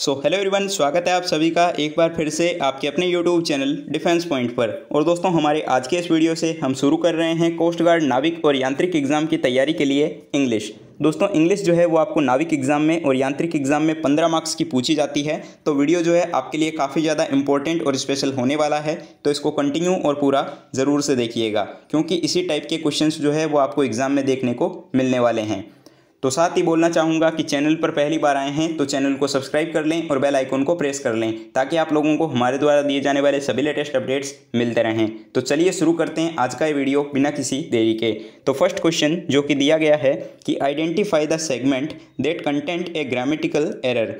so hello everyone स्वागत है आप सभी का एक बार फिर से आपके अपने यूट्यूब चैनल डिफेंस पॉइंट पर और दोस्तों हमारे आज के इस वीडियो से हम शुरू कर रहे हैं कोस्ट गार्ड नाविक और यांत्रिक एग्जाम की तैयारी के लिए इंग्लिश दोस्तों इंग्लिश जो है वो आपको नाविक एग्जाम में और यांत्रिक एग्जाम में पंद्रह मार्क्स की पूछी जाती है तो वीडियो जो है आपके लिए काफ़ी ज़्यादा इंपॉर्टेंट और स्पेशल होने वाला है तो इसको कंटिन्यू और पूरा ज़रूर से देखिएगा क्योंकि इसी टाइप के क्वेश्चन जो है वो आपको एग्ज़ाम में देखने को मिलने वाले हैं तो साथ ही बोलना चाहूँगा कि चैनल पर पहली बार आए हैं तो चैनल को सब्सक्राइब कर लें और बेल आइकन को प्रेस कर लें ताकि आप लोगों को हमारे द्वारा दिए जाने वाले सभी लेटेस्ट अपडेट्स मिलते रहें तो चलिए शुरू करते हैं आज का ये वीडियो बिना किसी देरी के तो फर्स्ट क्वेश्चन जो कि दिया गया है कि identify the segment that content a grammatical error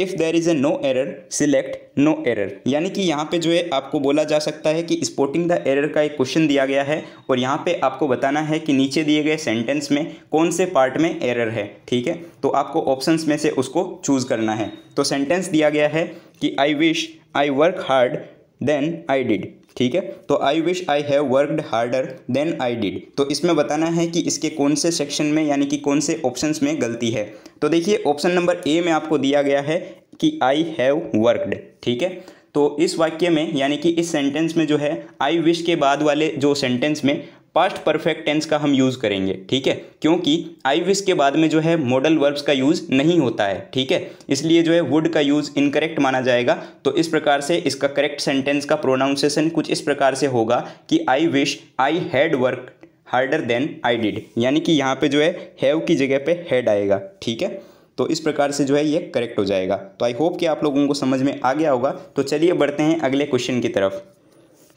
if there is a no error select no error यानी कि यहाँ पे जो है आपको बोला जा सकता है कि स्पोर्टिंग द एरर का एक क्वेश्चन दिया गया है और यहाँ पे आपको बताना है कि नीचे दिए गए सेंटेंस में कौन से पार्ट में एरर है ठीक है तो आपको ऑप्शंस में से उसको चूज़ करना है तो सेंटेंस दिया गया है कि I wish I work hard than I did ठीक है तो I wish I have worked harder than I did तो इसमें बताना है कि इसके कौन से सेक्शन में यानी कि कौन से ऑप्शंस में गलती है तो देखिए ऑप्शन नंबर ए में आपको दिया गया है कि आई हैव वर्कड ठीक है तो इस वाक्य में यानी कि इस सेंटेंस में जो है आई विश के बाद वाले जो सेंटेंस में पास्ट परफेक्ट टेंस का हम यूज़ करेंगे ठीक है क्योंकि आई विश के बाद में जो है मॉडल वर्ब्स का यूज़ नहीं होता है ठीक है इसलिए जो है वुड का यूज़ इनकरेक्ट माना जाएगा तो इस प्रकार से इसका करेक्ट सेंटेंस का प्रोनाउंसिएशन कुछ इस प्रकार से होगा कि I wish I had work harder than I did यानी कि यहाँ पे जो है हैव की जगह पर हैड आएगा ठीक है तो इस प्रकार से जो है ये करेक्ट हो जाएगा तो आई होप कि आप लोगों को समझ में आ गया होगा तो चलिए बढ़ते हैं अगले क्वेश्चन की तरफ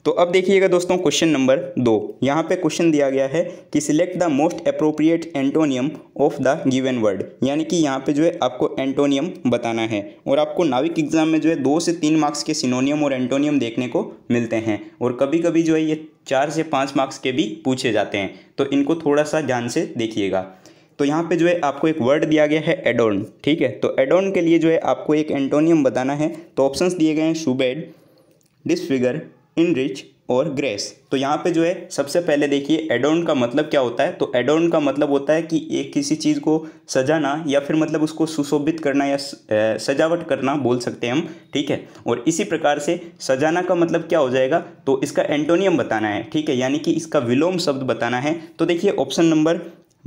तो अब देखिएगा दोस्तों क्वेश्चन नंबर दो यहाँ पे क्वेश्चन दिया गया है कि select the most appropriate antonym of the given word यानी कि यहाँ पे जो है आपको एंटोनियम बताना है और आपको नाविक एग्जाम में जो है दो से तीन मार्क्स के सिनोनियम और एंटोनियम देखने को मिलते हैं और कभी कभी जो है ये चार से पाँच मार्क्स के भी पूछे जाते हैं तो इनको थोड़ा सा ध्यान से देखिएगा तो यहाँ पे जो है आपको एक वर्ड दिया गया है एडोन ठीक है तो एडोन के लिए जो है आपको एक एंटोनियम बताना है तो ऑप्शंस दिए गए हैं शुबेड डिसफिगर इनरिच और ग्रेस तो यहाँ पे जो है सबसे पहले देखिए एडोन का मतलब क्या होता है तो एडोन का मतलब होता है कि एक किसी चीज़ को सजाना या फिर मतलब उसको सुशोभित करना या सजावट करना बोल सकते हैं हम ठीक है और इसी प्रकार से सजाना का मतलब क्या हो जाएगा तो इसका एंटोनियम बताना है ठीक है यानी कि इसका विलोम शब्द बताना है तो देखिए ऑप्शन नंबर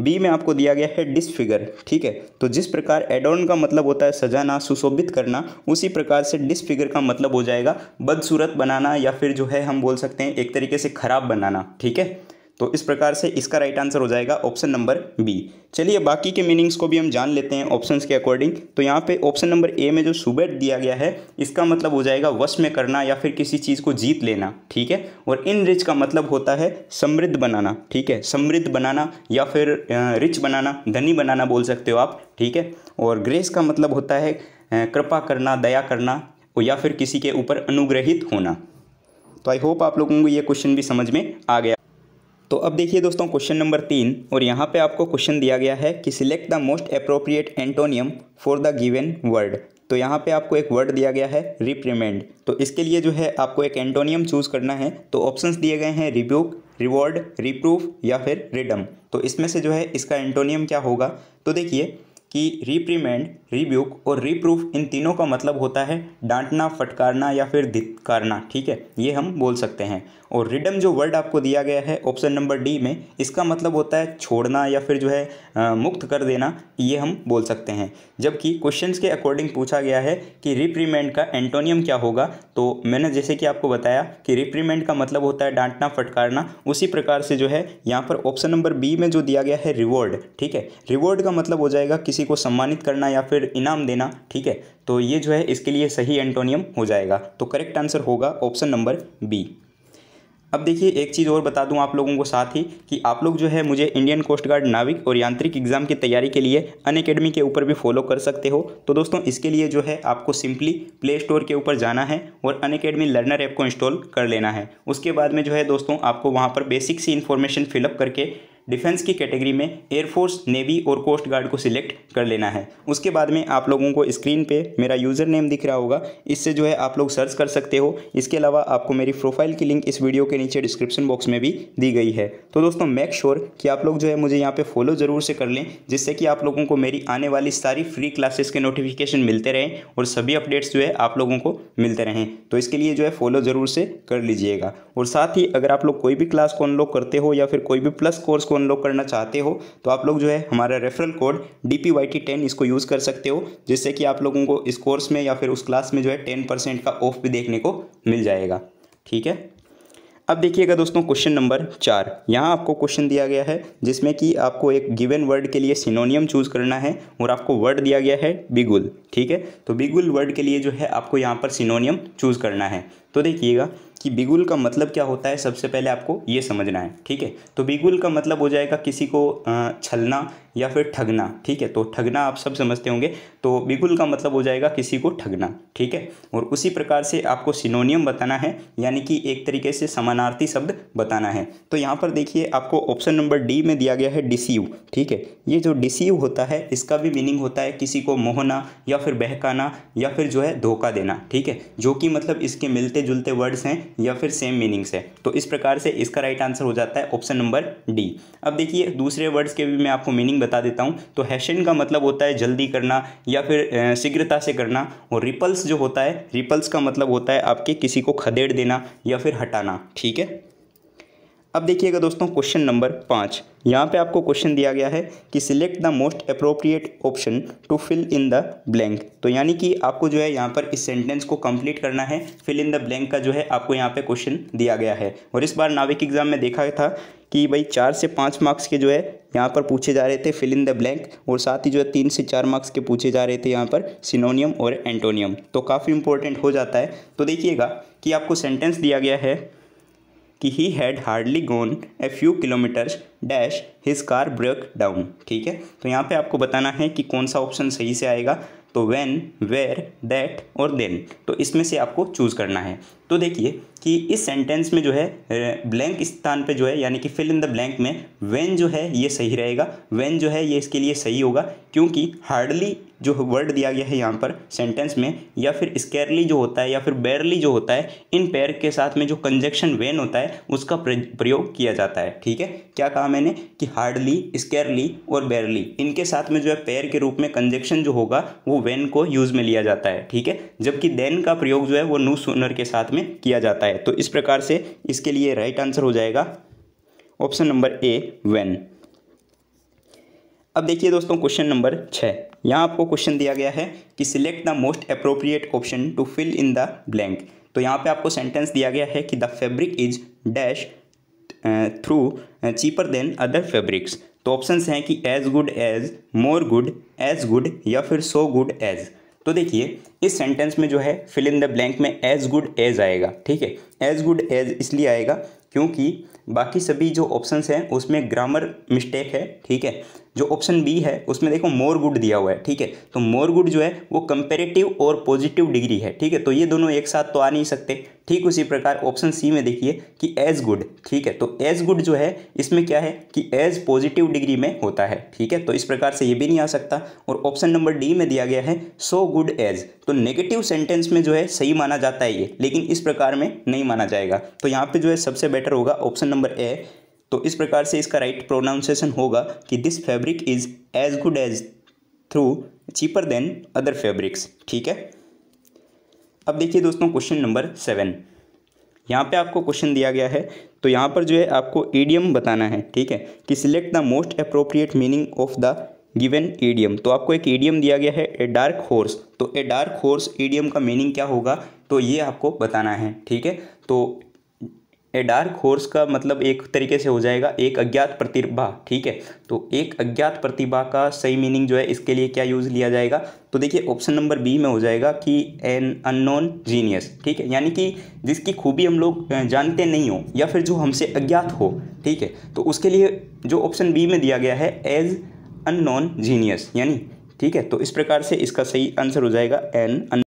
बी में आपको दिया गया है डिसफिगर ठीक है तो जिस प्रकार एडोन का मतलब होता है सजाना सुशोभित करना उसी प्रकार से डिसफिगर का मतलब हो जाएगा बदसूरत बनाना या फिर जो है हम बोल सकते हैं एक तरीके से खराब बनाना ठीक है तो इस प्रकार से इसका राइट आंसर हो जाएगा ऑप्शन नंबर बी चलिए बाकी के मीनिंग्स को भी हम जान लेते हैं ऑप्शंस के अकॉर्डिंग तो यहाँ पे ऑप्शन नंबर ए में जो सुबेट दिया गया है इसका मतलब हो जाएगा वश में करना या फिर किसी चीज़ को जीत लेना ठीक है और इन रिच का मतलब होता है समृद्ध बनाना ठीक है समृद्ध बनाना या फिर रिच बनाना धनी बनाना बोल सकते हो आप ठीक है और ग्रेस का मतलब होता है कृपा करना दया करना या फिर किसी के ऊपर अनुग्रहित होना तो आई होप आप लोगों को ये क्वेश्चन भी समझ में आ गया तो अब देखिए दोस्तों क्वेश्चन नंबर तीन और यहाँ पे आपको क्वेश्चन दिया गया है कि select the most appropriate antonym for the given word तो यहाँ पे आपको एक वर्ड दिया गया है रिप्रीमेंड तो इसके लिए जो है आपको एक एंटोनियम चूज़ करना है तो ऑप्शंस दिए गए हैं रिब्यूक रिवॉर्ड रिप्रूफ या फिर रिडम तो इसमें से जो है इसका एंटोनियम क्या होगा तो देखिए कि रिप्रीमेंड रिब्यूक और रिप्रूफ इन तीनों का मतलब होता है डांटना फटकारना या फिर धिकारना ठीक है ये हम बोल सकते हैं और रिडम जो वर्ड आपको दिया गया है ऑप्शन नंबर डी में इसका मतलब होता है छोड़ना या फिर जो है आ, मुक्त कर देना ये हम बोल सकते हैं जबकि क्वेश्चन के अकॉर्डिंग पूछा गया है कि रिप्रीमेंट का एंटोनियम क्या होगा तो मैंने जैसे कि आपको बताया कि रिप्रीमेंट का मतलब होता है डांटना फटकारना उसी प्रकार से जो है यहाँ पर ऑप्शन नंबर बी में जो दिया गया है रिवॉर्ड ठीक है रिवॉर्ड का मतलब हो जाएगा किसी को सम्मानित करना या फिर इनाम देना ठीक है तो ये जो है इसके लिए सही एंटोनियम हो जाएगा तो करेक्ट आंसर होगा ऑप्शन नंबर बी अब देखिए एक चीज़ और बता दूं आप लोगों को साथ ही कि आप लोग जो है मुझे इंडियन कोस्ट गार्ड नाविक और यांत्रिक एग्जाम की तैयारी के लिए अन अकेडमी के ऊपर भी फॉलो कर सकते हो तो दोस्तों इसके लिए जो है आपको सिंपली प्ले स्टोर के ऊपर जाना है और अन अकेडमी लर्नर ऐप को इंस्टॉल कर लेना है उसके बाद में जो है दोस्तों आपको वहाँ पर बेसिक सी इन्फॉर्मेशन फिलअप करके डिफेंस की कैटेगरी में एयरफोर्स नेवी और कोस्ट गार्ड को सिलेक्ट कर लेना है उसके बाद में आप लोगों को स्क्रीन पे मेरा यूज़र नेम दिख रहा होगा इससे जो है आप लोग सर्च कर सकते हो इसके अलावा आपको मेरी प्रोफाइल की लिंक इस वीडियो के नीचे डिस्क्रिप्शन बॉक्स में भी दी गई है तो दोस्तों मेक श्योर sure कि आप लोग जो है मुझे यहाँ पर फॉलो ज़रूर से कर लें जिससे कि आप लोगों को मेरी आने वाली सारी फ्री क्लासेस के नोटिफिकेशन मिलते रहें और सभी अपडेट्स जो है आप लोगों को मिलते रहें तो इसके लिए जो है फॉलो ज़रूर से कर लीजिएगा और साथ ही अगर आप लोग कोई भी क्लास को अनलॉक करते हो या फिर कोई भी प्लस कोर्स को अनलॉक करना चाहते हो तो आप लोग जो है हमारा referral code D P Y T ten इसको यूज़ कर सकते हो जिससे कि आप लोगों को इस कोर्स में या फिर उस क्लास में जो है टेन परसेंट का ऑफ भी देखने को मिल जाएगा ठीक है अब देखिएगा दोस्तों क्वेश्चन नंबर चार यहाँ आपको क्वेश्चन दिया गया है जिसमें कि आपको एक गिवन वर्ड के लिए सिनोनियम चूज़ करना है और आपको वर्ड दिया गया है बिगुल ठीक है तो बिगुल वर्ड के लिए जो है आपको यहाँ पर सिनोनियम चूज़ करना है तो देखिएगा कि बिगुल का मतलब क्या होता है सबसे पहले आपको ये समझना है ठीक है तो बिगुल का मतलब हो जाएगा किसी को छलना या फिर ठगना ठीक है तो ठगना आप सब समझते होंगे तो बिगुल का मतलब हो जाएगा किसी को ठगना ठीक है और उसी प्रकार से आपको सिनोनियम बताना है यानी कि एक तरीके से समानार्थी शब्द बताना है तो यहाँ पर देखिए आपको ऑप्शन नंबर डी में दिया गया है डिसीव ठीक है ये जो डिसीव होता है इसका भी मीनिंग होता है किसी को मोहना या फिर बहकाना या फिर जो है धोखा देना ठीक है जो कि मतलब इसके मिलते जुलते वर्ड्स हैं या फिर सेम मीनिंग्स है तो इस प्रकार से इसका राइट आंसर हो जाता है ऑप्शन नंबर डी अब देखिए दूसरे वर्ड्स के भी मैं आपको मीनिंग बता देता हूँ तो हैशन का मतलब होता है जल्दी करना या फिर शीघ्रता से करना और रिपल्स जो होता है रिपल्स का मतलब होता है आपके किसी को खदेड़ देना या फिर हटाना ठीक है अब देखिएगा दोस्तों क्वेश्चन नंबर पाँच यहाँ पे आपको क्वेश्चन दिया गया है कि select the most appropriate option to fill in the blank तो यानी कि आपको जो है यहाँ पर इस सेंटेंस को कंप्लीट करना है फिल इन द ब्लैंक का जो है आपको यहाँ पे क्वेश्चन दिया गया है और इस बार नाविक एग्जाम में देखा था कि भाई चार से पाँच मार्क्स के जो है यहाँ पर पूछे जा रहे थे फिल इन द ब्लैंक और साथ ही जो है तीन से चार मार्क्स के पूछे जा रहे थे यहाँ पर सिनोनियम और एंटोनियम तो काफ़ी इंपॉर्टेंट हो जाता है तो देखिएगा कि आपको सेंटेंस दिया गया है कि he had hardly gone a few kilometres dash his car break down ठीक है तो यहाँ पे आपको बताना है कि कौन सा ऑप्शन सही से आएगा तो वेन वेयर दैट और देन तो इसमें से आपको चूज़ करना है तो देखिए कि इस सेंटेंस में जो है ब्लैंक स्थान पे जो है यानी कि फिल इन द ब्लैंक में व्हेन जो है ये सही रहेगा व्हेन जो है ये इसके लिए सही होगा क्योंकि हार्डली जो वर्ड दिया गया है यहाँ पर सेंटेंस में या फिर स्केयरली जो होता है या फिर बैरली जो होता है इन पैर के साथ में जो कंजक्शन वेन होता है उसका प्रयोग किया जाता है ठीक है क्या कहा मैंने कि हार्डली स्केयरली और बैरली इनके साथ में जो है पैर के रूप में कंजक्शन जो होगा वो वेन को यूज़ में लिया जाता है ठीक है जबकि देन का प्रयोग जो है वो नू सुनर के साथ में में किया जाता है तो इस प्रकार से इसके लिए राइट आंसर हो जाएगा ऑप्शन नंबर ए वेन अब देखिए दोस्तों क्वेश्चन नंबर छः यहाँ आपको क्वेश्चन दिया गया है कि select the most appropriate option to fill in the blank तो यहाँ पे आपको सेंटेंस दिया गया है कि the fabric is dash through cheaper than other fabrics तो ऑप्शंस हैं कि as good as more good as good या फिर सो गुड एज तो देखिए इस सेंटेंस में जो है फिल इन द ब्लैंक में एज गुड एज आएगा ठीक है एज गुड एज इसलिए आएगा क्योंकि बाकी सभी जो ऑप्शंस हैं उसमें ग्रामर मिस्टेक है ठीक है जो ऑप्शन बी है उसमें देखो मोर गुड दिया हुआ है ठीक है तो मोर गुड जो है वो कंपेरेटिव और पॉजिटिव डिग्री है ठीक है तो ये दोनों एक साथ तो आ नहीं सकते ठीक उसी प्रकार ऑप्शन सी में देखिए कि एज गुड ठीक है तो एज गुड जो है इसमें क्या है कि एज पॉजिटिव डिग्री में होता है ठीक है तो इस प्रकार से ये भी नहीं आ सकता और ऑप्शन नंबर डी में दिया गया है सो गुड एज तो नेगेटिव सेंटेंस में जो है सही माना जाता है ये लेकिन इस प्रकार में नहीं माना जाएगा तो यहाँ पे जो है सबसे बेटर होगा ऑप्शन नंबर ए तो इस प्रकार से इसका राइट प्रोनाउंसिएशन होगा कि this fabric is as good as through cheaper than other fabrics ठीक है अब देखिए दोस्तों क्वेश्चन नंबर सेवन यहाँ पे आपको क्वेश्चन दिया गया है तो यहाँ पर जो है आपको ईडियम बताना है ठीक है कि select the most appropriate meaning of the given idiom तो आपको एक ईडियम दिया गया है ए डार्क हॉर्स तो ए डार्क हॉर्स ईडियम का मीनिंग क्या होगा तो ये आपको बताना है ठीक है तो ए डार्क होर्स का मतलब एक तरीके से हो जाएगा एक अज्ञात प्रतिभा ठीक है तो एक अज्ञात प्रतिभा का सही मीनिंग जो है इसके लिए क्या यूज़ लिया जाएगा तो देखिए ऑप्शन नंबर बी में हो जाएगा कि एन अननोन जीनियस ठीक है यानी कि जिसकी खूबी हम लोग जानते नहीं हो या फिर जो हमसे अज्ञात हो ठीक है तो उसके लिए जो ऑप्शन बी में दिया गया है एज अननोन जीनियस यानी ठीक है तो इस प्रकार से इसका सही आंसर हो जाएगा एन अन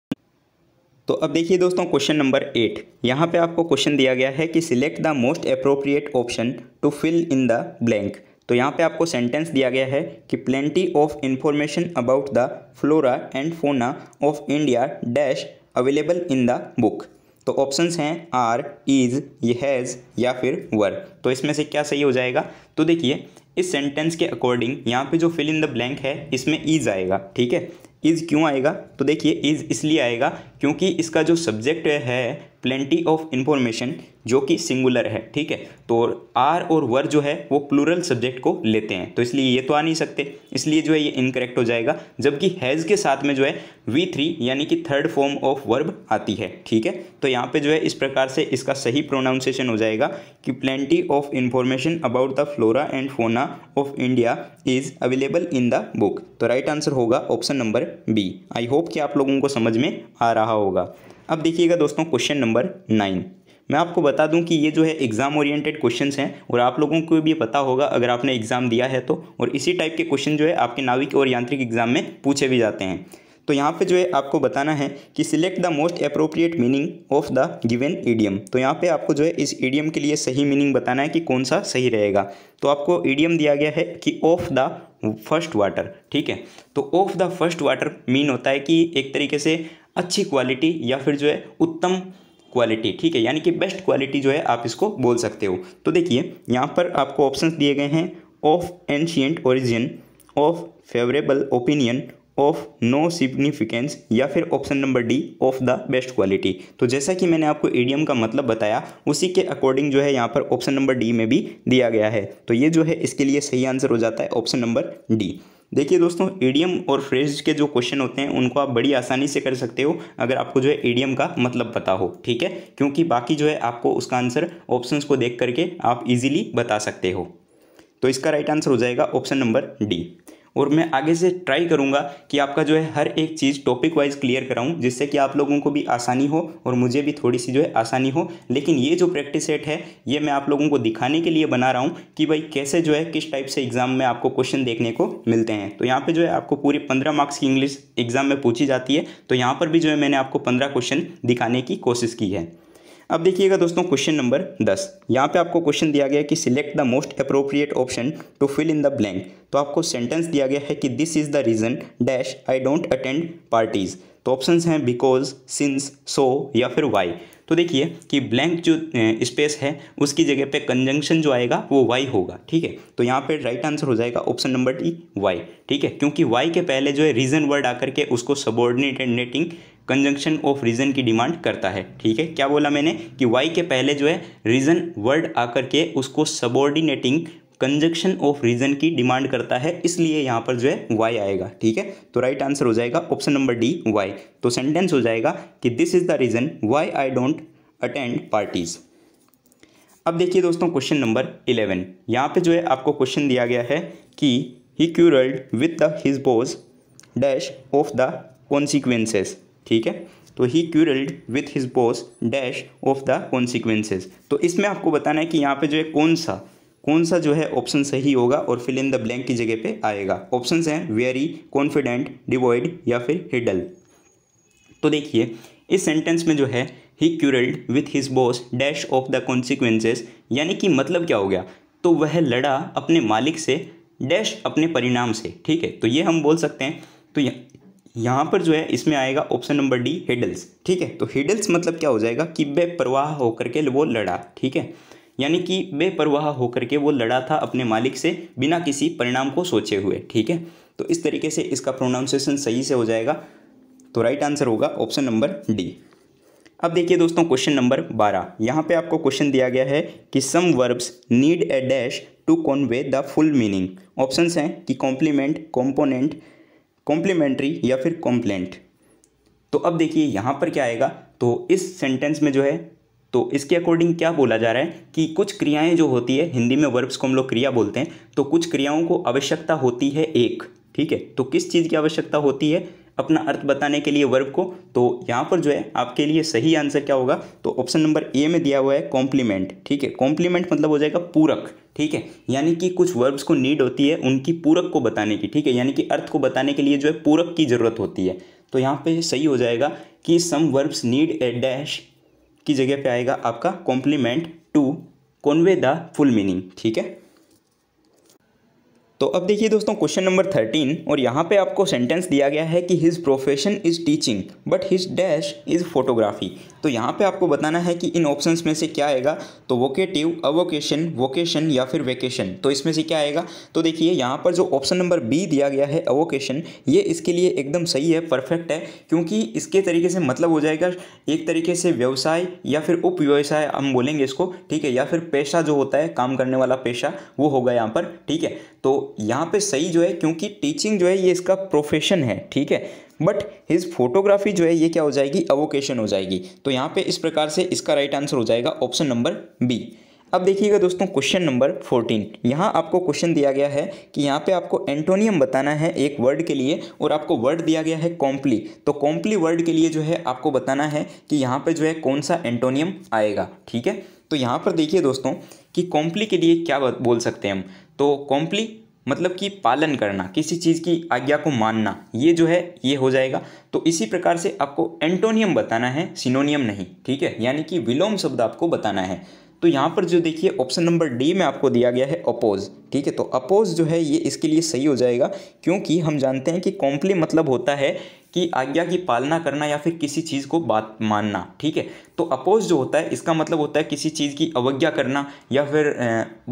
तो अब देखिए दोस्तों क्वेश्चन नंबर एट यहाँ पे आपको क्वेश्चन दिया गया है कि select the most appropriate option to fill in the blank तो यहाँ पे आपको सेंटेंस दिया गया है कि plenty of information about the flora and fauna of India dash available in the book तो ऑप्शंस हैं आर इज येज या फिर वर तो इसमें से क्या सही हो जाएगा तो देखिए इस सेंटेंस के अकॉर्डिंग यहाँ पे जो फिल इन द ब्लैंक है इसमें ईज आएगा ठीक है इज़ क्यों आएगा तो देखिए इज़ इसलिए आएगा क्योंकि इसका जो सब्जेक्ट है प्लेंटी ऑफ इन्फॉर्मेशन जो कि सिंगुलर है ठीक है तो आर और वर जो है वो प्लूरल सब्जेक्ट को लेते हैं तो इसलिए ये तो आ नहीं सकते इसलिए जो है ये इनकरेक्ट हो जाएगा जबकि हैज़ के साथ में जो है वी थ्री यानी कि थर्ड फॉर्म ऑफ वर्ब आती है ठीक है तो यहाँ पे जो है इस प्रकार से इसका सही प्रोनाउंसिएशन हो जाएगा कि plenty of information about the flora and fauna of India is available in the book तो राइट आंसर होगा option number B I hope कि आप लोगों को समझ में आ रहा होगा अब देखिएगा दोस्तों क्वेश्चन नंबर नाइन मैं आपको बता दूं कि ये जो है एग्ज़ाम ओरिएंटेड क्वेश्चंस हैं और आप लोगों को भी पता होगा अगर आपने एग्ज़ाम दिया है तो और इसी टाइप के क्वेश्चन जो है आपके नाविक और यांत्रिक एग्ज़ाम में पूछे भी जाते हैं तो यहाँ पे जो है आपको बताना है कि select the most appropriate meaning of the given idiom तो यहाँ पे आपको जो है इस ईडियम के लिए सही मीनिंग बताना है कि कौन सा सही रहेगा तो आपको ईडियम दिया गया है कि ऑफ द फर्स्ट वाटर ठीक है तो of the first water mean होता है कि एक तरीके से अच्छी क्वालिटी या फिर जो है उत्तम क्वालिटी ठीक है यानी कि बेस्ट क्वालिटी जो है आप इसको बोल सकते हो तो देखिए यहाँ पर आपको ऑप्शंस दिए गए हैं of ancient origin of favourable opinion of no significance या फिर option number D of the best quality तो जैसा कि मैंने आपको ईडीएम का मतलब बताया उसी के अकॉर्डिंग जो है यहाँ पर ऑप्शन नंबर डी में भी दिया गया है तो ये जो है इसके लिए सही आंसर हो जाता है ऑप्शन नंबर डी देखिए दोस्तों एडियम और फ्रेज के जो क्वेश्चन होते हैं उनको आप बड़ी आसानी से कर सकते हो अगर आपको जो है एडियम का मतलब पता हो ठीक है क्योंकि बाकी जो है आपको उसका आंसर ऑप्शंस को देख करके आप इजीली बता सकते हो तो इसका राइट आंसर हो जाएगा ऑप्शन नंबर डी और मैं आगे से ट्राई करूँगा कि आपका जो है हर एक चीज़ टॉपिक वाइज क्लियर कराऊँ जिससे कि आप लोगों को भी आसानी हो और मुझे भी थोड़ी सी जो है आसानी हो लेकिन ये जो प्रैक्टिस सेट है ये मैं आप लोगों को दिखाने के लिए बना रहा हूँ कि भाई कैसे जो है किस टाइप से एग्ज़ाम में आपको क्वेश्चन देखने को मिलते हैं तो यहाँ पर जो है आपको पूरी पंद्रह मार्क्स की इंग्लिश एग्ज़ाम में पूछी जाती है तो यहाँ पर भी जो है मैंने आपको पंद्रह क्वेश्चन दिखाने की कोशिश की है अब देखिएगा दोस्तों क्वेश्चन नंबर दस यहाँ पे आपको क्वेश्चन दिया गया है कि select the most appropriate option to fill in the blank तो आपको सेंटेंस दिया गया है कि this is the reason dash I don't attend parties तो ऑप्शंस हैं बिकॉज सिंस सो या फिर वाई तो देखिए कि ब्लैंक जो स्पेस है उसकी जगह पे कंजंक्शन जो आएगा वो वाई होगा ठीक है तो यहाँ पे राइट आंसर हो जाएगा ऑप्शन नंबर डी वाई ठीक है क्योंकि वाई के पहले जो है रीजन वर्ड आकर के उसको subordinating conjunction of reason की डिमांड करता है ठीक है क्या बोला मैंने कि वाई के पहले जो है रीजन वर्ड आकर के उसको सबॉर्डिनेटिंग कंजक्शन ऑफ रीजन की डिमांड करता है इसलिए यहाँ पर जो है वाई आएगा ठीक है तो राइट आंसर हो जाएगा ऑप्शन नंबर डी वाई तो सेंटेंस हो जाएगा कि this is the reason why I don't attend parties अब देखिए दोस्तों क्वेश्चन नंबर इलेवन यहाँ पे जो है आपको क्वेश्चन दिया गया है कि he quarrelled with the his boss dash of the consequences ठीक है तो he quarrelled with his boss dash of the consequences तो इसमें आपको बताना है कि यहाँ पे जो है कौन सा कौन सा जो है ऑप्शन सही होगा और फिल इन द ब्लैंक की जगह पे आएगा ऑप्शन हैं वेरी कॉन्फिडेंट डिवॉइड या फिर हिडल तो देखिए इस सेंटेंस में जो है he quarrelled with his boss dash of the consequences यानी कि मतलब क्या हो गया तो वह लड़ा अपने मालिक से डैश अपने परिणाम से ठीक है तो ये हम बोल सकते हैं तो यहाँ पर जो है इसमें आएगा ऑप्शन नंबर डी हिडल्स ठीक है तो हिडल्स मतलब क्या हो जाएगा कि बेपरवाह होकर के वो लड़ा ठीक है यानी कि बेपरवाह होकर के वो लड़ा था अपने मालिक से बिना किसी परिणाम को सोचे हुए ठीक है तो इस तरीके से इसका प्रोनाउंसिएशन सही से हो जाएगा तो राइट आंसर होगा ऑप्शन नंबर डी अब देखिए दोस्तों क्वेश्चन नंबर बारह यहाँ पे आपको क्वेश्चन दिया गया है कि some verbs need a dash to convey the full meaning options हैं कि कॉम्प्लीमेंट कॉम्पोनेंट कॉम्प्लीमेंट्री या फिर कॉम्प्लेंट तो अब देखिए यहाँ पर क्या आएगा तो इस सेंटेंस में जो है तो इसके अकॉर्डिंग क्या बोला जा रहा है कि कुछ क्रियाएं जो होती है हिंदी में वर्ब्स को हम लोग क्रिया बोलते हैं तो कुछ क्रियाओं को आवश्यकता होती है एक ठीक है तो किस चीज़ की आवश्यकता होती है अपना अर्थ बताने के लिए वर्ब को तो यहाँ पर जो है आपके लिए सही आंसर क्या होगा तो ऑप्शन नंबर ए में दिया हुआ है कॉम्प्लीमेंट ठीक है कॉम्प्लीमेंट मतलब हो जाएगा पूरक ठीक है यानी कि कुछ वर्ब्स को नीड होती है उनकी पूरक को बताने की ठीक है यानी कि अर्थ को बताने के लिए जो है पूरक की ज़रूरत होती है तो यहाँ पे सही हो जाएगा कि some verbs need a dash की जगह पे आएगा आपका complement to convey the full meaning ठीक है तो अब देखिए दोस्तों क्वेश्चन नंबर थर्टीन और यहाँ पे आपको सेंटेंस दिया गया है कि his profession is teaching but his dash is photography तो यहाँ पे आपको बताना है कि इन ऑप्शंस में से क्या आएगा तो वोकेटिव अवोकेशन वोकेशन या फिर वेकेशन तो इसमें से क्या आएगा तो देखिए यहाँ पर जो ऑप्शन नंबर बी दिया गया है अवोकेशन ये इसके लिए एकदम सही है परफेक्ट है क्योंकि इसके तरीके से मतलब हो जाएगा एक तरीके से व्यवसाय या फिर उप व्यवसाय हम बोलेंगे इसको ठीक है या फिर पेशा जो होता है काम करने वाला पेशा वो होगा यहाँ पर ठीक है तो यहाँ पे सही जो है क्योंकि टीचिंग जो है ये इसका प्रोफेशन है ठीक है बट हिज फोटोग्राफी जो है ये क्या हो जाएगी अवोकेशन हो जाएगी तो यहाँ पे इस प्रकार से इसका राइट आंसर हो जाएगा ऑप्शन नंबर बी अब देखिएगा दोस्तों क्वेश्चन नंबर फोर्टीन यहाँ आपको क्वेश्चन दिया गया है कि यहाँ पे आपको एंटोनियम बताना है एक वर्ड के लिए और आपको वर्ड दिया गया है कॉम्पली तो कॉम्पली वर्ड के लिए जो है आपको बताना है कि यहाँ पे जो है कौन सा एंटोनियम आएगा ठीक है तो यहाँ पर देखिए दोस्तों कि कॉम्पली के लिए क्या बोल सकते हैं हम तो कॉम्प्ली मतलब कि पालन करना किसी चीज़ की आज्ञा को मानना ये जो है ये हो जाएगा तो इसी प्रकार से आपको एंटोनियम बताना है सिनोनियम नहीं ठीक है यानी कि विलोम शब्द आपको बताना है तो यहाँ पर जो देखिए ऑप्शन नंबर डी में आपको दिया गया है अपोज ठीक है तो अपोज जो है ये इसके लिए सही हो जाएगा क्योंकि हम जानते हैं कि कॉम्प्ली मतलब होता है की आज्ञा की पालना करना या फिर किसी चीज़ को बात मानना ठीक है तो अपोज जो होता है इसका मतलब होता है किसी चीज़ की अवज्ञा करना या फिर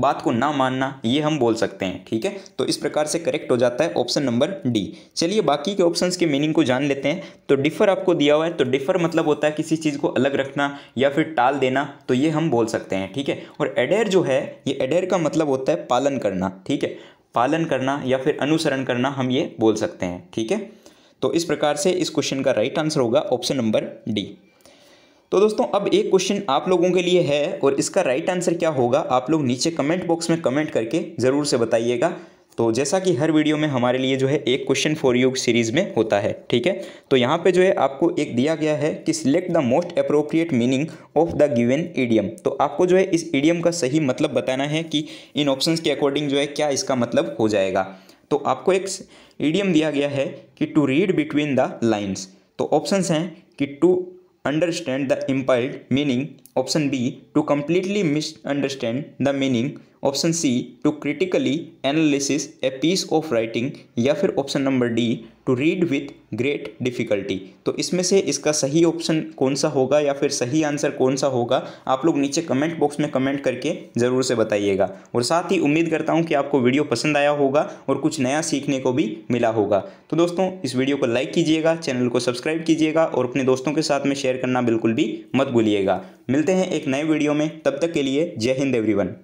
बात को ना मानना ये हम बोल सकते हैं ठीक है तो इस प्रकार से करेक्ट हो जाता है ऑप्शन नंबर डी चलिए बाकी के ऑप्शन के मीनिंग को जान लेते हैं तो डिफ़र आपको दिया हुआ है तो डिफ़र मतलब होता है किसी चीज़ को अलग रखना या फिर टाल देना तो ये हम बोल सकते हैं ठीक है और एडेर जो है ये एडेर का मतलब होता है पालन करना ठीक है पालन करना या फिर अनुसरण करना हम ये बोल सकते हैं ठीक है तो इस प्रकार से इस क्वेश्चन का राइट आंसर होगा ऑप्शन नंबर डी तो दोस्तों अब एक क्वेश्चन आप लोगों के लिए है और इसका राइट आंसर क्या होगा आप लोग नीचे कमेंट बॉक्स में कमेंट करके ज़रूर से बताइएगा तो जैसा कि हर वीडियो में हमारे लिए जो है एक क्वेश्चन फॉर यू सीरीज़ में होता है ठीक है तो यहाँ पे जो है आपको एक दिया गया है कि select the most appropriate meaning of the given idiom तो आपको जो है इस ईडियम का सही मतलब बताना है कि इन ऑप्शन के अकॉर्डिंग जो है क्या इसका मतलब हो जाएगा तो आपको एक ईडियम दिया गया है कि to read between the lines तो ऑप्शन हैं कि to understand the implied meaning option B to completely understand the meaning option C to critically analysis a piece of writing या फिर option number D to read with great difficulty तो इसमें से इसका सही ऑप्शन कौन सा होगा या फिर सही आंसर कौन सा होगा आप लोग नीचे कमेंट बॉक्स में कमेंट करके ज़रूर से बताइएगा और साथ ही उम्मीद करता हूँ कि आपको वीडियो पसंद आया होगा और कुछ नया सीखने को भी मिला होगा तो दोस्तों इस वीडियो को लाइक कीजिएगा चैनल को सब्सक्राइब कीजिएगा और अपने दोस्तों के साथ में शेयर करना बिल्कुल भी मत भूलिएगा मिलते हैं एक नए वीडियो में तब तक के लिए जय हिंद एवरीवन